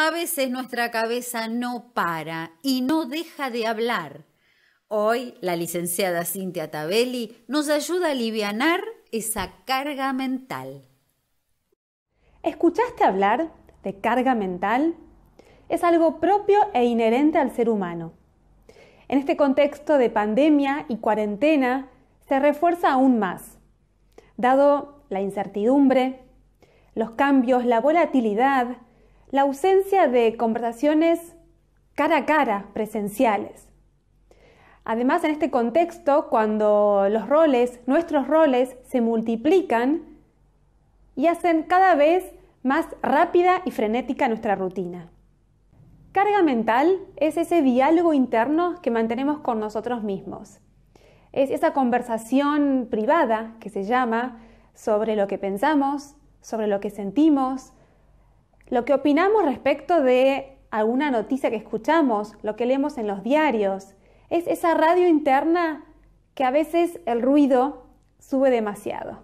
A veces nuestra cabeza no para y no deja de hablar. Hoy la licenciada Cintia Tabelli nos ayuda a aliviar esa carga mental. ¿Escuchaste hablar de carga mental? Es algo propio e inherente al ser humano. En este contexto de pandemia y cuarentena se refuerza aún más, dado la incertidumbre, los cambios, la volatilidad, la ausencia de conversaciones cara a cara presenciales. Además, en este contexto, cuando los roles, nuestros roles, se multiplican y hacen cada vez más rápida y frenética nuestra rutina. Carga mental es ese diálogo interno que mantenemos con nosotros mismos. Es esa conversación privada que se llama sobre lo que pensamos, sobre lo que sentimos, lo que opinamos respecto de alguna noticia que escuchamos, lo que leemos en los diarios. Es esa radio interna que a veces el ruido sube demasiado.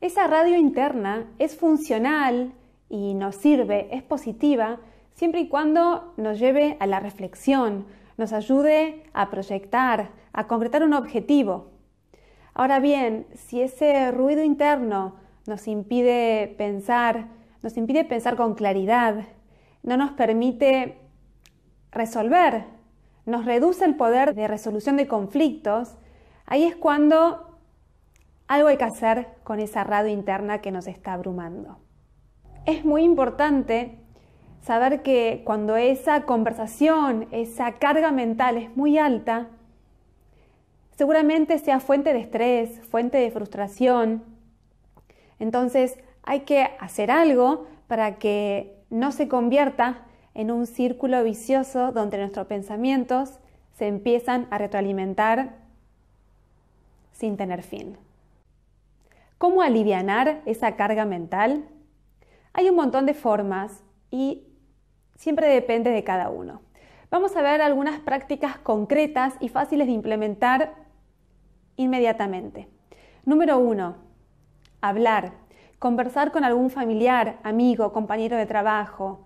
Esa radio interna es funcional y nos sirve, es positiva, siempre y cuando nos lleve a la reflexión, nos ayude a proyectar, a concretar un objetivo. Ahora bien, si ese ruido interno nos impide pensar, nos impide pensar con claridad, no nos permite resolver, nos reduce el poder de resolución de conflictos, ahí es cuando algo hay que hacer con esa radio interna que nos está abrumando. Es muy importante saber que cuando esa conversación, esa carga mental es muy alta, seguramente sea fuente de estrés, fuente de frustración. Entonces, hay que hacer algo para que no se convierta en un círculo vicioso donde nuestros pensamientos se empiezan a retroalimentar sin tener fin. ¿Cómo alivianar esa carga mental? Hay un montón de formas y siempre depende de cada uno. Vamos a ver algunas prácticas concretas y fáciles de implementar inmediatamente. Número uno, Hablar conversar con algún familiar, amigo, compañero de trabajo,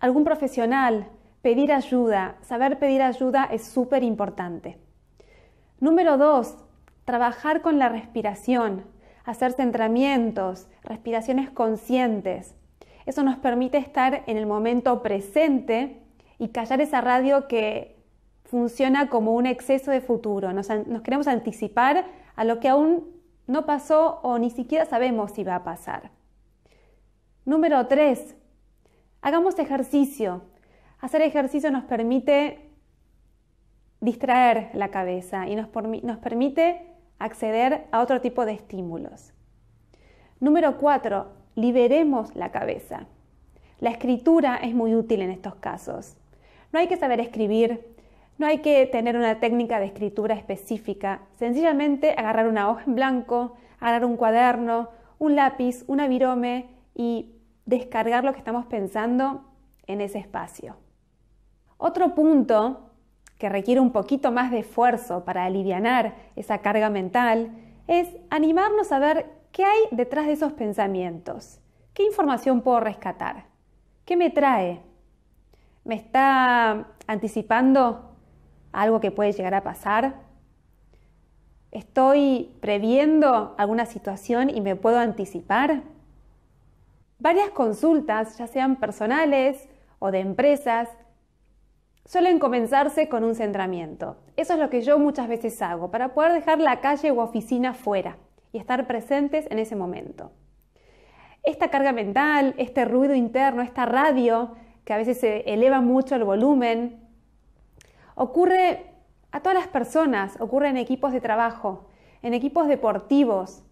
algún profesional, pedir ayuda, saber pedir ayuda es súper importante. Número dos, trabajar con la respiración, hacer centramientos, respiraciones conscientes. Eso nos permite estar en el momento presente y callar esa radio que funciona como un exceso de futuro. Nos, nos queremos anticipar a lo que aún no pasó o ni siquiera sabemos si va a pasar. Número 3. Hagamos ejercicio. Hacer ejercicio nos permite distraer la cabeza y nos, permite acceder a otro tipo de estímulos. Número 4. Liberemos la cabeza. La escritura es muy útil en estos casos. No hay que saber escribir, no hay que tener una técnica de escritura específica, sencillamente agarrar una hoja en blanco, agarrar un cuaderno, un lápiz, una virome y descargar lo que estamos pensando en ese espacio. Otro punto que requiere un poquito más de esfuerzo para aliviar esa carga mental es animarnos a ver qué hay detrás de esos pensamientos, qué información puedo rescatar, qué me trae, me está anticipando algo que puede llegar a pasar? ¿Estoy previendo alguna situación y me puedo anticipar? Varias consultas, ya sean personales o de empresas, suelen comenzarse con un centramiento. Eso es lo que yo muchas veces hago, para poder dejar la calle u oficina fuera y estar presentes en ese momento. Esta carga mental, este ruido interno, esta radio, que a veces se eleva mucho el volumen, Ocurre a todas las personas, ocurre en equipos de trabajo, en equipos deportivos.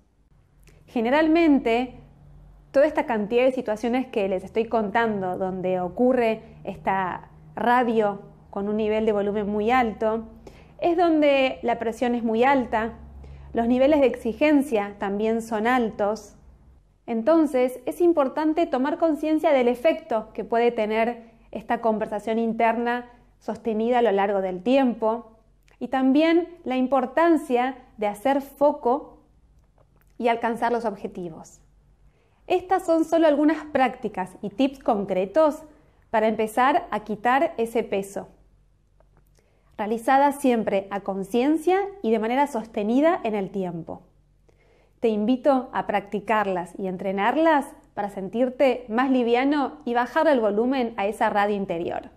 Generalmente, toda esta cantidad de situaciones que les estoy contando, donde ocurre esta radio con un nivel de volumen muy alto, es donde la presión es muy alta, los niveles de exigencia también son altos. Entonces es importante tomar conciencia del efecto que puede tener esta conversación interna sostenida a lo largo del tiempo y también la importancia de hacer foco y alcanzar los objetivos. Estas son solo algunas prácticas y tips concretos para empezar a quitar ese peso, realizadas siempre a conciencia y de manera sostenida en el tiempo. Te invito a practicarlas y entrenarlas para sentirte más liviano y bajar el volumen a esa radio interior.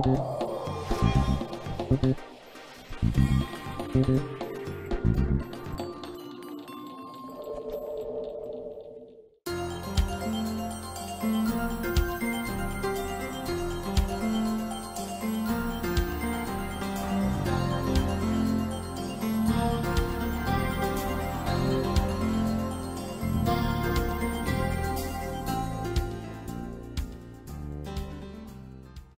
Thank you.